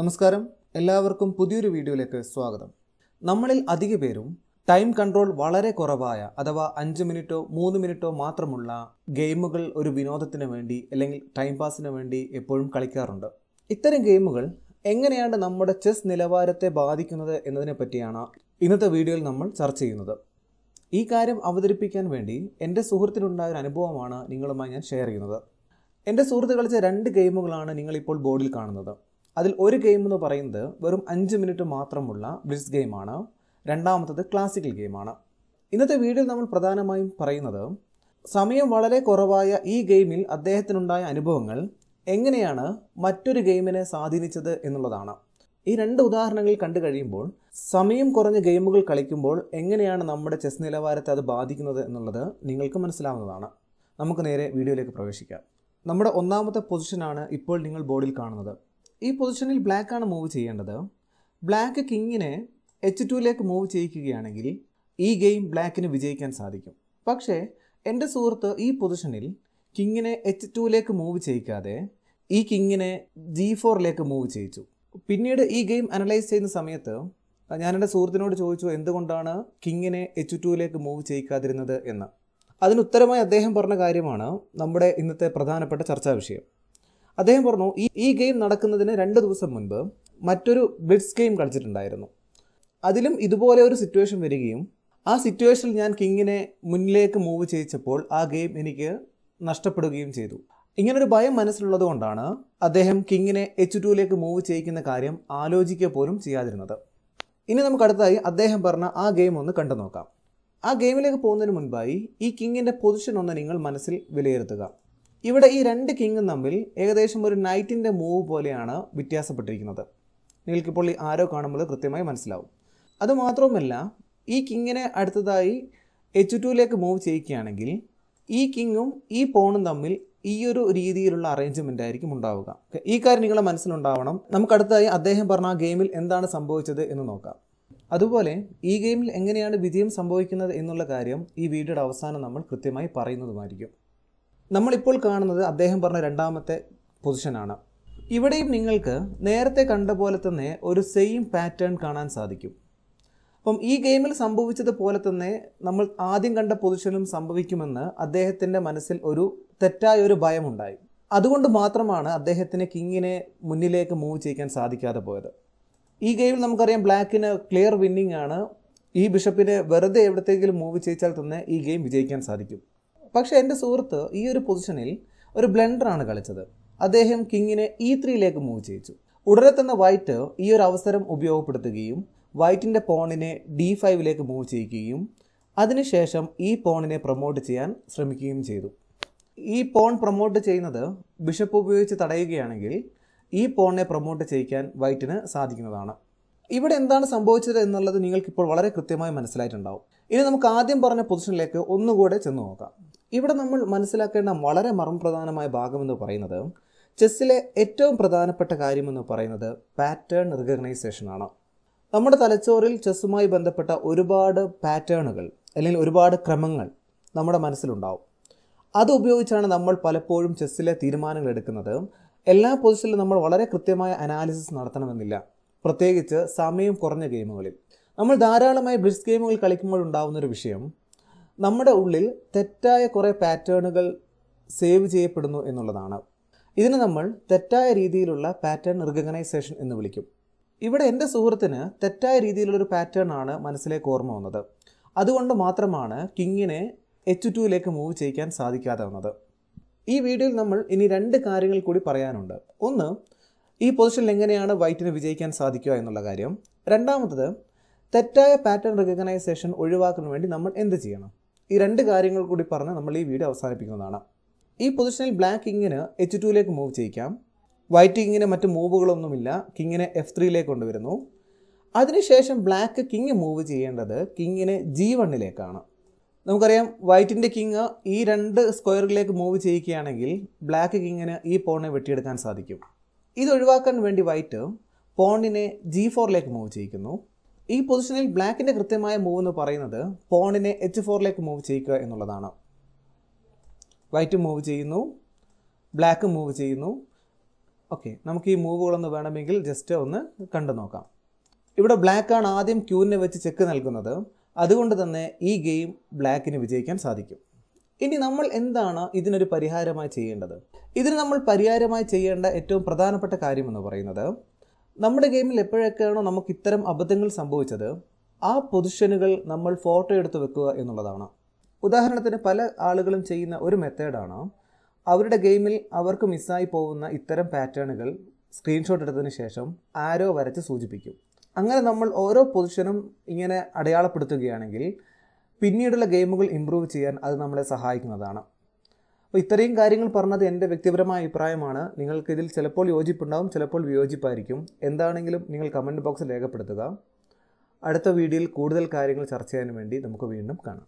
നമസ്കാരം എല്ലാവർക്കും പുതിയൊരു വീഡിയോയിലേക്ക് സ്വാഗതം നമ്മളിൽ അധിക പേരും ടൈം കൺട്രോൾ വളരെ കുറവായ അഥവാ അഞ്ച് മിനിറ്റോ മൂന്ന് മിനിറ്റോ മാത്രമുള്ള ഗെയിമുകൾ ഒരു വിനോദത്തിന് വേണ്ടി അല്ലെങ്കിൽ ടൈം പാസിന് വേണ്ടി എപ്പോഴും കളിക്കാറുണ്ട് ഇത്തരം ഗെയിമുകൾ എങ്ങനെയാണ് നമ്മുടെ ചെസ് നിലവാരത്തെ ബാധിക്കുന്നത് എന്നതിനെ പറ്റിയാണ് ഇന്നത്തെ വീഡിയോയിൽ നമ്മൾ ചർച്ച ചെയ്യുന്നത് ഈ കാര്യം അവതരിപ്പിക്കാൻ വേണ്ടി എൻ്റെ സുഹൃത്തിനുണ്ടായ ഒരു അനുഭവമാണ് നിങ്ങളുമായി ഞാൻ ഷെയർ ചെയ്യുന്നത് എൻ്റെ സുഹൃത്ത് കളിച്ച രണ്ട് ഗെയിമുകളാണ് നിങ്ങളിപ്പോൾ ബോർഡിൽ കാണുന്നത് അതിൽ ഒരു ഗെയിം എന്ന് പറയുന്നത് വെറും അഞ്ച് മിനിറ്റ് മാത്രമുള്ള ബ്ലിസ് ഗെയിമാണ് രണ്ടാമത്തത് ക്ലാസിക്കൽ ഗെയിമാണ് ഇന്നത്തെ വീഡിയോയിൽ നമ്മൾ പ്രധാനമായും പറയുന്നത് സമയം വളരെ കുറവായ ഈ ഗെയിമിൽ അദ്ദേഹത്തിനുണ്ടായ അനുഭവങ്ങൾ എങ്ങനെയാണ് മറ്റൊരു ഗെയിമിനെ സ്വാധീനിച്ചത് എന്നുള്ളതാണ് ഈ രണ്ട് ഉദാഹരണങ്ങൾ കണ്ടു കഴിയുമ്പോൾ സമയം കുറഞ്ഞ ഗെയിമുകൾ കളിക്കുമ്പോൾ എങ്ങനെയാണ് നമ്മുടെ ചെസ് നിലവാരത്തെ അത് ബാധിക്കുന്നത് എന്നുള്ളത് നിങ്ങൾക്ക് മനസ്സിലാവുന്നതാണ് നമുക്ക് നേരെ വീഡിയോയിലേക്ക് പ്രവേശിക്കാം നമ്മുടെ ഒന്നാമത്തെ പൊസിഷനാണ് ഇപ്പോൾ നിങ്ങൾ ബോർഡിൽ കാണുന്നത് ഈ പൊസിഷനിൽ ബ്ലാക്കാണ് മൂവ് ചെയ്യേണ്ടത് ബ്ലാക്ക് കിങ്ങിനെ എച്ച് ടുവിലേക്ക് മൂവ് ചെയ്യിക്കുകയാണെങ്കിൽ ഈ ഗെയിം ബ്ലാക്കിന് വിജയിക്കാൻ സാധിക്കും പക്ഷേ എൻ്റെ സുഹൃത്ത് ഈ പൊസിഷനിൽ കിങ്ങിനെ എച്ച് ടുവിലേക്ക് മൂവ് ചെയ്യിക്കാതെ ഈ കിങ്ങിനെ ജി ഫോറിലേക്ക് മൂവ് ചെയ്യിച്ചു പിന്നീട് ഈ ഗെയിം അനലൈസ് ചെയ്യുന്ന സമയത്ത് ഞാൻ എൻ്റെ സുഹൃത്തിനോട് ചോദിച്ചു എന്തുകൊണ്ടാണ് കിങ്ങിനെ എച്ച് ടുവിലേക്ക് മൂവ് ചെയ്യിക്കാതിരുന്നത് എന്ന് അതിനുത്തരമായി അദ്ദേഹം പറഞ്ഞ കാര്യമാണ് നമ്മുടെ ഇന്നത്തെ പ്രധാനപ്പെട്ട ചർച്ചാ വിഷയം അദ്ദേഹം പറഞ്ഞു ഈ ഈ ഗെയിം നടക്കുന്നതിന് രണ്ട് ദിവസം മുൻപ് മറ്റൊരു ബ്ലിറ്റ്സ് ഗെയിം കളിച്ചിട്ടുണ്ടായിരുന്നു അതിലും ഇതുപോലെ ഒരു സിറ്റുവേഷൻ വരികയും ആ സിറ്റുവേഷനിൽ ഞാൻ കിങ്ങിനെ മുന്നിലേക്ക് മൂവ് ചെയ്യിച്ചപ്പോൾ ആ ഗെയിം എനിക്ക് നഷ്ടപ്പെടുകയും ചെയ്തു ഇങ്ങനൊരു ഭയം മനസ്സിലുള്ളത് കൊണ്ടാണ് അദ്ദേഹം കിങ്ങിനെ എച്ച് ടുവിലേക്ക് മൂവ് ചെയ്യിക്കുന്ന കാര്യം ആലോചിക്കുക പോലും ചെയ്യാതിരുന്നത് ഇനി നമുക്ക് അടുത്തായി അദ്ദേഹം പറഞ്ഞ ആ ഗെയിം ഒന്ന് കണ്ടു നോക്കാം ആ ഗെയിമിലേക്ക് പോകുന്നതിന് മുൻപായി ഈ കിങ്ങിൻ്റെ പൊസിഷൻ ഒന്ന് നിങ്ങൾ മനസ്സിൽ വിലയിരുത്തുക ഇവിടെ ഈ രണ്ട് കിങ്ങും തമ്മിൽ ഏകദേശം ഒരു നൈറ്റിൻ്റെ മൂവ് പോലെയാണ് വ്യത്യാസപ്പെട്ടിരിക്കുന്നത് നിങ്ങൾക്കിപ്പോൾ ഈ ആരോ കാണുമ്പോൾ കൃത്യമായി മനസ്സിലാവും അതുമാത്രവുമല്ല ഈ കിങ്ങിനെ അടുത്തതായി എച്ച് ടുവിലേക്ക് മൂവ് ചെയ്യിക്കുകയാണെങ്കിൽ ഈ കിങ്ങും ഈ പോണും തമ്മിൽ ഈ ഒരു രീതിയിലുള്ള അറേഞ്ച്മെൻ്റ് ആയിരിക്കും ഉണ്ടാവുക ഈ കാര്യം നിങ്ങളെ മനസ്സിലുണ്ടാവണം നമുക്കടുത്തതായി അദ്ദേഹം പറഞ്ഞ ആ ഗെയിമിൽ എന്താണ് സംഭവിച്ചത് എന്ന് നോക്കാം അതുപോലെ ഈ ഗെയിമിൽ എങ്ങനെയാണ് വിജയം സംഭവിക്കുന്നത് എന്നുള്ള കാര്യം ഈ വീഡിയോയുടെ അവസാനം നമ്മൾ കൃത്യമായി പറയുന്നതുമായിരിക്കും നമ്മളിപ്പോൾ കാണുന്നത് അദ്ദേഹം പറഞ്ഞ രണ്ടാമത്തെ പൊസിഷനാണ് ഇവിടെയും നിങ്ങൾക്ക് നേരത്തെ കണ്ട പോലെ തന്നെ ഒരു സെയിം പാറ്റേൺ കാണാൻ സാധിക്കും അപ്പം ഈ ഗെയിമിൽ സംഭവിച്ചത് പോലെ തന്നെ നമ്മൾ ആദ്യം കണ്ട പൊസിഷനിലും സംഭവിക്കുമെന്ന് അദ്ദേഹത്തിൻ്റെ മനസ്സിൽ ഒരു തെറ്റായ ഒരു ഭയമുണ്ടായി അതുകൊണ്ട് മാത്രമാണ് അദ്ദേഹത്തിന് കിങ്ങിനെ മുന്നിലേക്ക് മൂവ് ചെയ്യിക്കാൻ സാധിക്കാതെ പോയത് ഈ ഗെയിമിൽ നമുക്കറിയാം ബ്ലാക്കിന് ക്ലിയർ വിന്നിംഗ് ആണ് ഈ ബിഷപ്പിനെ വെറുതെ എവിടത്തേക്കും മൂവ് ചെയ്യിച്ചാൽ തന്നെ ഈ ഗെയിം വിജയിക്കാൻ സാധിക്കും പക്ഷേ എൻ്റെ സുഹൃത്ത് ഈ ഒരു പൊസിഷനിൽ ഒരു ബ്ലണ്ടറാണ് കളിച്ചത് അദ്ദേഹം കിങ്ങിനെ ഇ ത്രീയിലേക്ക് മൂവ് ചെയ്യിച്ചു ഉടനെ തന്നെ വൈറ്റ് ഈ ഒരു അവസരം ഉപയോഗപ്പെടുത്തുകയും വൈറ്റിൻ്റെ പോണിനെ ഡി ഫൈവിലേക്ക് മൂവ് ചെയ്യിക്കുകയും അതിനുശേഷം ഈ പോണിനെ പ്രൊമോട്ട് ചെയ്യാൻ ശ്രമിക്കുകയും ചെയ്തു ഈ പോൺ പ്രൊമോട്ട് ചെയ്യുന്നത് ബിഷപ്പ് ഉപയോഗിച്ച് തടയുകയാണെങ്കിൽ ഈ പോണിനെ പ്രൊമോട്ട് ചെയ്യിക്കാൻ വൈറ്റിന് സാധിക്കുന്നതാണ് ഇവിടെ എന്താണ് സംഭവിച്ചത് എന്നുള്ളത് നിങ്ങൾക്കിപ്പോൾ വളരെ കൃത്യമായി മനസ്സിലായിട്ടുണ്ടാവും ഇനി നമുക്ക് ആദ്യം പറഞ്ഞ പൊസിഷനിലേക്ക് ഒന്നുകൂടെ ചെന്ന് നോക്കാം ഇവിടെ നമ്മൾ മനസ്സിലാക്കേണ്ട വളരെ മർമ്മപ്രധാനമായ ഭാഗമെന്ന് പറയുന്നത് ചെസ്സിലെ ഏറ്റവും പ്രധാനപ്പെട്ട കാര്യമെന്ന് പറയുന്നത് പാറ്റേൺ റിക്കഗ്നൈസേഷനാണ് നമ്മുടെ തലച്ചോറിൽ ചെസ്സുമായി ബന്ധപ്പെട്ട ഒരുപാട് പാറ്റേണുകൾ അല്ലെങ്കിൽ ഒരുപാട് ക്രമങ്ങൾ നമ്മുടെ മനസ്സിലുണ്ടാവും അത് ഉപയോഗിച്ചാണ് നമ്മൾ പലപ്പോഴും ചെസ്സിലെ തീരുമാനങ്ങൾ എടുക്കുന്നത് എല്ലാ പൊസിഷനിലും നമ്മൾ വളരെ കൃത്യമായ അനാലിസിസ് നടത്തണമെന്നില്ല പ്രത്യേകിച്ച് സമയം കുറഞ്ഞ ഗെയിമുകളിൽ നമ്മൾ ധാരാളമായി ബ്രിഡ്സ് ഗെയിമുകൾ കളിക്കുമ്പോൾ ഉണ്ടാകുന്ന ഒരു വിഷയം നമ്മുടെ ഉള്ളിൽ തെറ്റായ കുറേ പാറ്റേണുകൾ സേവ് ചെയ്യപ്പെടുന്നു എന്നുള്ളതാണ് ഇതിന് നമ്മൾ തെറ്റായ രീതിയിലുള്ള പാറ്റേൺ റിക്കഗ്നൈസേഷൻ എന്ന് വിളിക്കും ഇവിടെ എൻ്റെ സുഹൃത്തിന് തെറ്റായ രീതിയിലുള്ളൊരു പാറ്റേൺ ആണ് മനസ്സിലേക്ക് ഓർമ്മ വന്നത് അതുകൊണ്ട് മാത്രമാണ് കിങ്ങിനെ എച്ച് ടുയിലേക്ക് മൂവ് ചെയ്യിക്കാൻ സാധിക്കാതെ വന്നത് ഈ വീഡിയോയിൽ നമ്മൾ ഇനി രണ്ട് കാര്യങ്ങൾ കൂടി പറയാനുണ്ട് ഒന്ന് ഈ പൊസിഷനിൽ എങ്ങനെയാണ് വൈറ്റിന് വിജയിക്കാൻ സാധിക്കുക എന്നുള്ള കാര്യം രണ്ടാമത്തത് തെറ്റായ പാറ്റേൺ റിക്കഗ്നൈസേഷൻ ഒഴിവാക്കുന്നതിന് വേണ്ടി നമ്മൾ എന്ത് ചെയ്യണം ഈ രണ്ട് കാര്യങ്ങൾ കൂടി പറഞ്ഞ് നമ്മൾ ഈ വീഡിയോ അവസാനിപ്പിക്കുന്നതാണ് ഈ പൊസിഷനിൽ ബ്ലാക്ക് കിങ്ങിന് എച്ച് ടുവിലേക്ക് മൂവ് ചെയ്യിക്കാം വൈറ്റ് കിങ്ങിന് മറ്റ് മൂവുകളൊന്നുമില്ല കിങ്ങിനെ എഫ് ത്രീയിലേക്ക് കൊണ്ടുവരുന്നു അതിനുശേഷം ബ്ലാക്ക് കിങ് മൂവ് ചെയ്യേണ്ടത് കിങ്ങിനെ ജി വണ്ണിലേക്കാണ് നമുക്കറിയാം വൈറ്റിൻ്റെ കിങ് ഈ രണ്ട് സ്ക്വയറിലേക്ക് മൂവ് ചെയ്യിക്കുകയാണെങ്കിൽ ബ്ലാക്ക് കിങ്ങിന് ഈ പോണിനെ വെട്ടിയെടുക്കാൻ സാധിക്കും ഇത് ഒഴിവാക്കാൻ വേണ്ടി വൈറ്റ് പോണിനെ ജി ഫോറിലേക്ക് മൂവ് ചെയ്യിക്കുന്നു ഈ പൊസിഷനിൽ ബ്ലാക്കിൻ്റെ കൃത്യമായ മൂവ് എന്ന് പറയുന്നത് പോണിനെ എച്ച് ഫോറിലേക്ക് മൂവ് ചെയ്യുക എന്നുള്ളതാണ് വൈറ്റ് മൂവ് ചെയ്യുന്നു ബ്ലാക്ക് മൂവ് ചെയ്യുന്നു ഓക്കെ നമുക്ക് ഈ മൂവുകളൊന്ന് വേണമെങ്കിൽ ജസ്റ്റ് ഒന്ന് കണ്ടു നോക്കാം ഇവിടെ ബ്ലാക്കാണ് ആദ്യം ക്യൂവിനെ വെച്ച് ചെക്ക് നൽകുന്നത് അതുകൊണ്ട് തന്നെ ഈ ഗെയിം ബ്ലാക്കിന് വിജയിക്കാൻ സാധിക്കും ഇനി നമ്മൾ എന്താണ് ഇതിനൊരു പരിഹാരമായി ചെയ്യേണ്ടത് ഇതിന് നമ്മൾ പരിഹാരമായി ചെയ്യേണ്ട ഏറ്റവും പ്രധാനപ്പെട്ട കാര്യമെന്ന് പറയുന്നത് നമ്മുടെ ഗെയിമിൽ എപ്പോഴൊക്കെയാണോ നമുക്ക് ഇത്തരം അബദ്ധങ്ങൾ സംഭവിച്ചത് ആ പൊസിഷനുകൾ നമ്മൾ ഫോട്ടോ എടുത്ത് വെക്കുക എന്നുള്ളതാണ് ഉദാഹരണത്തിന് പല ആളുകളും ചെയ്യുന്ന ഒരു മെത്തേഡാണ് അവരുടെ ഗെയിമിൽ അവർക്ക് മിസ്സായി പോകുന്ന ഇത്തരം പാറ്റേണുകൾ സ്ക്രീൻഷോട്ട് എടുത്തതിന് ശേഷം ആരോ വരച്ച് സൂചിപ്പിക്കും അങ്ങനെ നമ്മൾ ഓരോ പൊസിഷനും ഇങ്ങനെ അടയാളപ്പെടുത്തുകയാണെങ്കിൽ പിന്നീടുള്ള ഗെയിമുകൾ ഇമ്പ്രൂവ് ചെയ്യാൻ അത് നമ്മളെ സഹായിക്കുന്നതാണ് അപ്പോൾ ഇത്രയും കാര്യങ്ങൾ പറഞ്ഞത് എൻ്റെ വ്യക്തിപരമായ അഭിപ്രായമാണ് നിങ്ങൾക്ക് ഇതിൽ ചിലപ്പോൾ യോജിപ്പുണ്ടാവും ചിലപ്പോൾ വിയോജിപ്പായിരിക്കും എന്താണെങ്കിലും നിങ്ങൾ കമൻറ്റ് ബോക്സിൽ രേഖപ്പെടുത്തുക അടുത്ത വീഡിയോയിൽ കൂടുതൽ കാര്യങ്ങൾ ചർച്ച ചെയ്യാൻ വേണ്ടി നമുക്ക് വീണ്ടും കാണാം